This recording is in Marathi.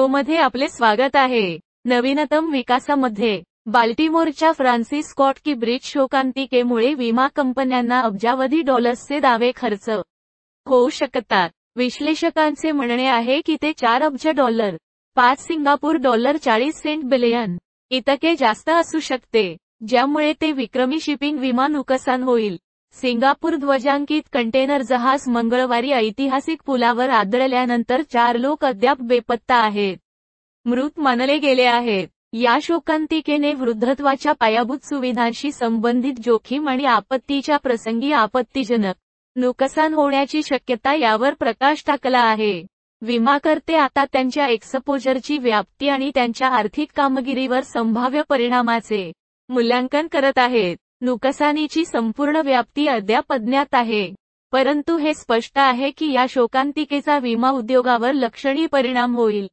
शो मध्ये आपले स्वागत आहे नवीनतम विकासामध्ये बाल्टीमोरच्या फ्रान्सिस स्कॉट की ब्रिज शोकांतिकेमुळे विमा कंपन्यांना अब्जावधी डॉलर्सचे दावे खर्च होऊ शकतात विश्लेषकांचे म्हणणे आहे की ते चार अब्ज डॉलर पाच सिंगापूर डॉलर चाळीस सेंट बिलियन इतके जास्त असू शकते ज्यामुळे ते विक्रमी शिपिंग विमा नुकसान होईल सिंगापूर ध्वजांकित कंटेनर जहाज मंगळवारी ऐतिहासिक पुलावर आदळल्यानंतर चार लोक अद्याप बेपत्ता आहेत मृत मानले गेले आहेत या शोकांतिकेने वृद्धत्वाच्या पायाभूत सुविधांशी संबंधित जोखीम आणि आपत्तीच्या प्रसंगी आपत्तीजनक नुकसान होण्याची शक्यता यावर प्रकाश टाकला आहे विमाकर्ते आता त्यांच्या एक्सपोजरची व्याप्ती आणि त्यांच्या आर्थिक कामगिरीवर संभाव्य परिणामाचे मूल्यांकन करत आहेत नुकसानीची संपूर्ण व्याप्ती अद्याप अज्ञात आहे परंतु हे स्पष्ट आहे की या शोकांतिकेचा विमा उद्योगावर लक्षणीय परिणाम होईल